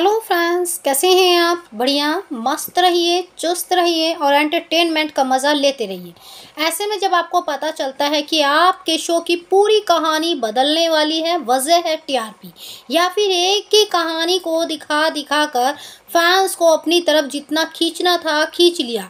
hello friends कैसे हैं आप बढ़िया मस्त रहिए चुस्त रहिए और एंटरटेनमेंट का मज़ा लेते रहिए ऐसे में जब आपको पता चलता है कि आपके शो की पूरी कहानी बदलने वाली है वजह है टीआरपी या फिर एक ही कहानी को दिखा दिखा कर फैंस को अपनी तरफ जितना खींचना था खींच लिया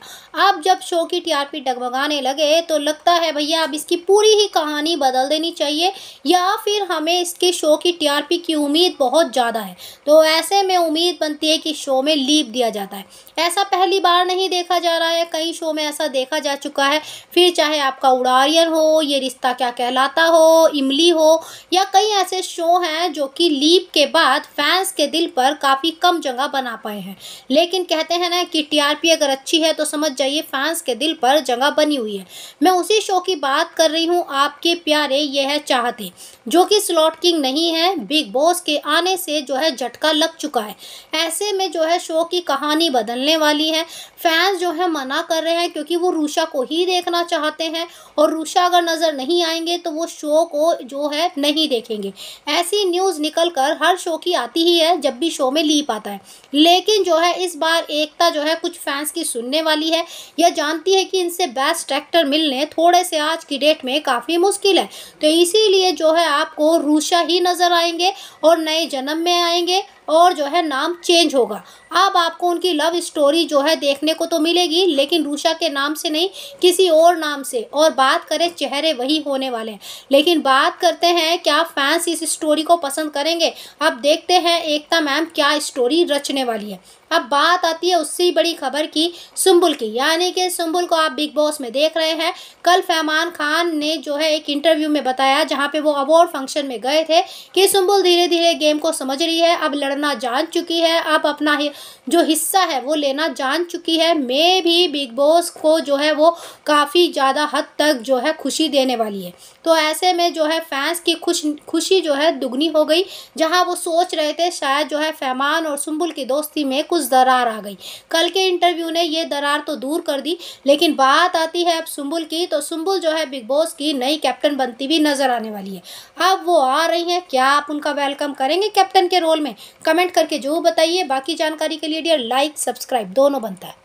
अब जब शो की टीआरपी डगमगाने लगे तो लगता है भैया अब इसकी पूरी ही कहानी बदल देनी चाहिए या फिर हमें इसके शो की टीआरपी की उम्मीद बहुत ज़्यादा है तो ऐसे में में उम्मीद बनती है कि शो में लीप दिया जाता है ऐसा पहली बार नहीं देखा जा रहा है कई शो में ऐसा देखा जा चुका है फिर चाहे आपका उड़ारियन हो ये रिश्ता क्या कहलाता हो इमली हो या कई ऐसे शो हैं जो कि लीप के बाद फैंस के दिल पर काफ़ी कम जगह बना पाए हैं लेकिन कहते हैं ना कि टीआरपी अगर अच्छी है तो समझ जाइए फैंस के दिल पर जगह बनी हुई है मैं उसी शो की बात कर रही हूँ आपके प्यारे ये है चाहते जो कि स्लॉट किंग नहीं है बिग बॉस के आने से जो है झटका लग चुका है है ऐसे में जो है शो की कहानी बदलने वाली है फैंस जो है मना कर रहे हैं क्योंकि वो रूषा को ही देखना चाहते हैं और रूषा अगर नज़र नहीं आएंगे तो वो शो को जो है नहीं देखेंगे ऐसी न्यूज़ निकल कर हर शो की आती ही है जब भी शो में लीप आता है लेकिन जो है इस बार एकता जो है कुछ फैंस की सुनने वाली है या जानती है कि इनसे बेस्ट एक्टर मिलने थोड़े से आज की डेट में काफ़ी मुश्किल है तो इसीलिए जो है आपको रूषा ही नज़र आएंगे और नए जन्म में आएंगे और जो है नाम चेंज होगा अब आपको उनकी लव स्टोरी जो है देखने को तो मिलेगी लेकिन रूषा के नाम से नहीं किसी और नाम से और बात करें चेहरे वही होने वाले हैं लेकिन बात करते हैं क्या फैंस इस स्टोरी को पसंद करेंगे अब देखते हैं एकता मैम क्या स्टोरी रचने वाली है अब बात आती है उससे बड़ी खबर की सुम्बुल की यानी कि सुम्बुल को आप बिग बॉस में देख रहे हैं कल फैमान खान ने जो है एक इंटरव्यू में बताया जहां पे वो अवार्ड फंक्शन में गए थे कि सुम्बुल धीरे धीरे गेम को समझ रही है अब लड़ना जान चुकी है अब अपना ही जो हिस्सा है वो लेना जान चुकी है मे भी बिग बॉस को जो है वो काफ़ी ज़्यादा हद तक जो है खुशी देने वाली है तो ऐसे में जो है फैंस की खुश खुशी जो है दुगनी हो गई जहां वो सोच रहे थे शायद जो है फैमान और सुम्बुल की दोस्ती में कुछ दरार आ गई कल के इंटरव्यू ने ये दरार तो दूर कर दी लेकिन बात आती है अब सुम्बुल की तो सुम्बुल जो है बिग बॉस की नई कैप्टन बनती हुई नज़र आने वाली है अब वो आ रही हैं क्या आप उनका वेलकम करेंगे कैप्टन के रोल में कमेंट करके जो बताइए बाकी जानकारी जानकारी के लिए डियर लाइक सब्सक्राइब दोनों बनता है